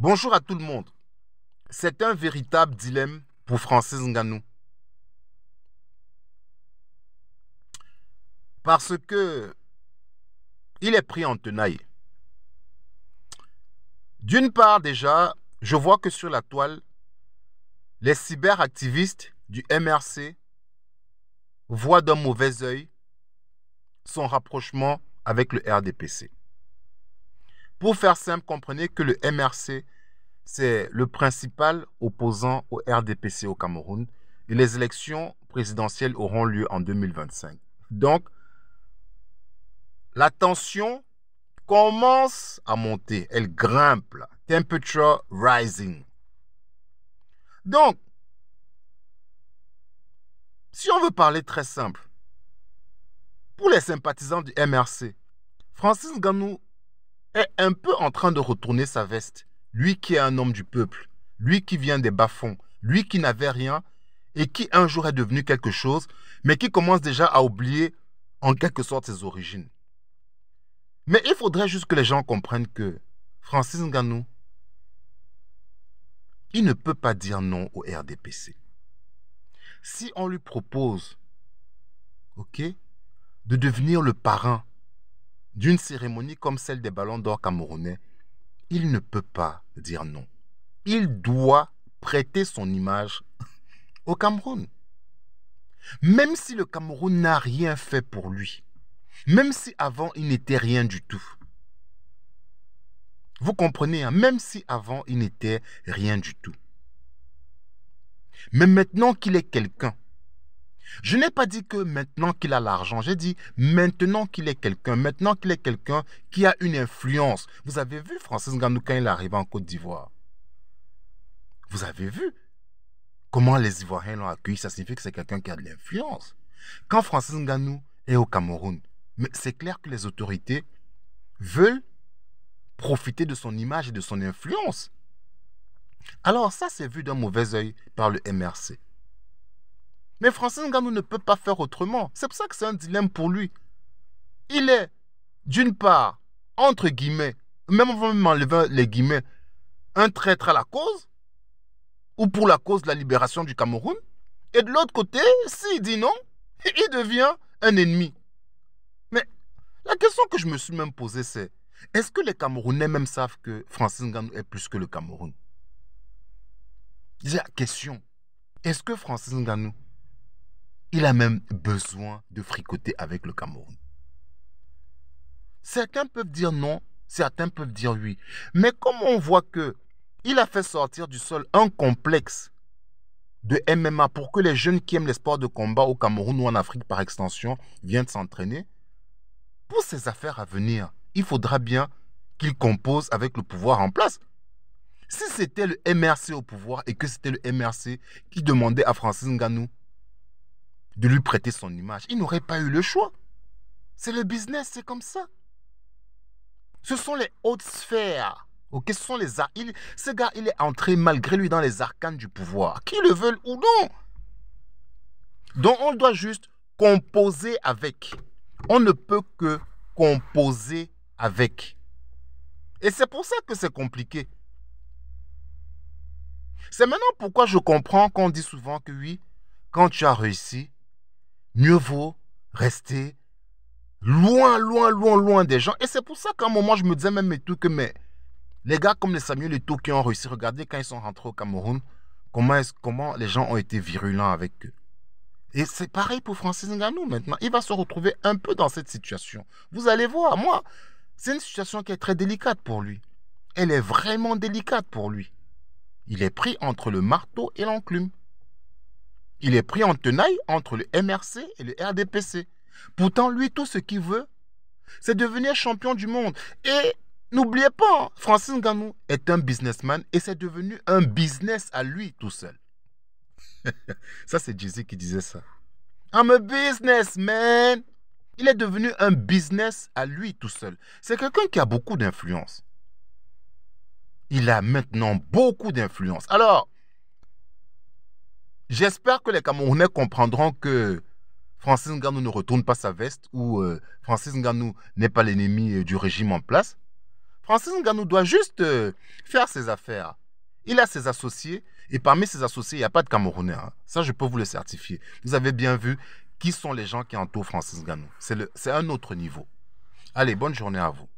Bonjour à tout le monde. C'est un véritable dilemme pour Francis Nganou. Parce que il est pris en tenaille. D'une part déjà, je vois que sur la toile, les cyberactivistes du MRC voient d'un mauvais œil son rapprochement avec le RDPC. Pour faire simple, comprenez que le MRC, c'est le principal opposant au RDPC au Cameroun et les élections présidentielles auront lieu en 2025. Donc, la tension commence à monter, elle grimpe, temperature rising. Donc, si on veut parler très simple, pour les sympathisants du MRC, Francis Ganou est un peu en train de retourner sa veste. Lui qui est un homme du peuple, lui qui vient des bas-fonds, lui qui n'avait rien et qui un jour est devenu quelque chose, mais qui commence déjà à oublier en quelque sorte ses origines. Mais il faudrait juste que les gens comprennent que Francis Nganou, il ne peut pas dire non au RDPC. Si on lui propose, ok, de devenir le parrain d'une cérémonie comme celle des Ballons d'Or camerounais, il ne peut pas dire non. Il doit prêter son image au Cameroun. Même si le Cameroun n'a rien fait pour lui, même si avant il n'était rien du tout. Vous comprenez, hein, même si avant il n'était rien du tout. Mais maintenant qu'il est quelqu'un, je n'ai pas dit que maintenant qu'il a l'argent, j'ai dit maintenant qu'il est quelqu'un, maintenant qu'il est quelqu'un qui a une influence. Vous avez vu Francis Nganou quand il est arrivé en Côte d'Ivoire Vous avez vu comment les Ivoiriens l'ont accueilli Ça signifie que c'est quelqu'un qui a de l'influence. Quand Francis Nganou est au Cameroun, c'est clair que les autorités veulent profiter de son image et de son influence. Alors ça, c'est vu d'un mauvais oeil par le MRC. Mais Francis Ngannou ne peut pas faire autrement. C'est pour ça que c'est un dilemme pour lui. Il est, d'une part, entre guillemets, même avant les guillemets, un traître à la cause, ou pour la cause de la libération du Cameroun. Et de l'autre côté, s'il dit non, il devient un ennemi. Mais la question que je me suis même posée, c'est est-ce que les Camerounais même savent que Francis Ngannou est plus que le Cameroun C'est la question. Est-ce que Francis Ngannou il a même besoin de fricoter avec le Cameroun. Certains peuvent dire non, certains peuvent dire oui. Mais comme on voit que il a fait sortir du sol un complexe de MMA pour que les jeunes qui aiment les sports de combat au Cameroun ou en Afrique par extension viennent s'entraîner, pour ces affaires à venir, il faudra bien qu'il compose avec le pouvoir en place. Si c'était le MRC au pouvoir et que c'était le MRC qui demandait à Francis Nganou de lui prêter son image. Il n'aurait pas eu le choix. C'est le business, c'est comme ça. Ce sont les hautes sphères. ce sont les ce gars, il est entré malgré lui dans les arcanes du pouvoir, qui le veulent ou non. Donc on doit juste composer avec. On ne peut que composer avec. Et c'est pour ça que c'est compliqué. C'est maintenant pourquoi je comprends qu'on dit souvent que oui, quand tu as réussi, mieux vaut rester loin, loin, loin, loin des gens. Et c'est pour ça qu'à un moment, je me disais même tout que mais, les gars comme les Samuel et tout qui ont réussi, regardez quand ils sont rentrés au Cameroun, comment, comment les gens ont été virulents avec eux. Et c'est pareil pour Francis Ngannou maintenant. Il va se retrouver un peu dans cette situation. Vous allez voir, moi, c'est une situation qui est très délicate pour lui. Elle est vraiment délicate pour lui. Il est pris entre le marteau et l'enclume. Il est pris en tenaille entre le MRC et le RDPC. Pourtant, lui, tout ce qu'il veut, c'est devenir champion du monde. Et n'oubliez pas, Francis Ngannou est un businessman et c'est devenu un business à lui tout seul. ça, c'est jay qui disait ça. I'm a businessman. Il est devenu un business à lui tout seul. C'est quelqu'un qui a beaucoup d'influence. Il a maintenant beaucoup d'influence. Alors, J'espère que les Camerounais comprendront que Francis Ngannou ne retourne pas sa veste ou euh, Francis Ngannou n'est pas l'ennemi euh, du régime en place. Francis Ngannou doit juste euh, faire ses affaires. Il a ses associés et parmi ses associés, il n'y a pas de Camerounais. Hein. Ça, je peux vous le certifier. Vous avez bien vu qui sont les gens qui entourent Francis Ngannou. C'est un autre niveau. Allez, bonne journée à vous.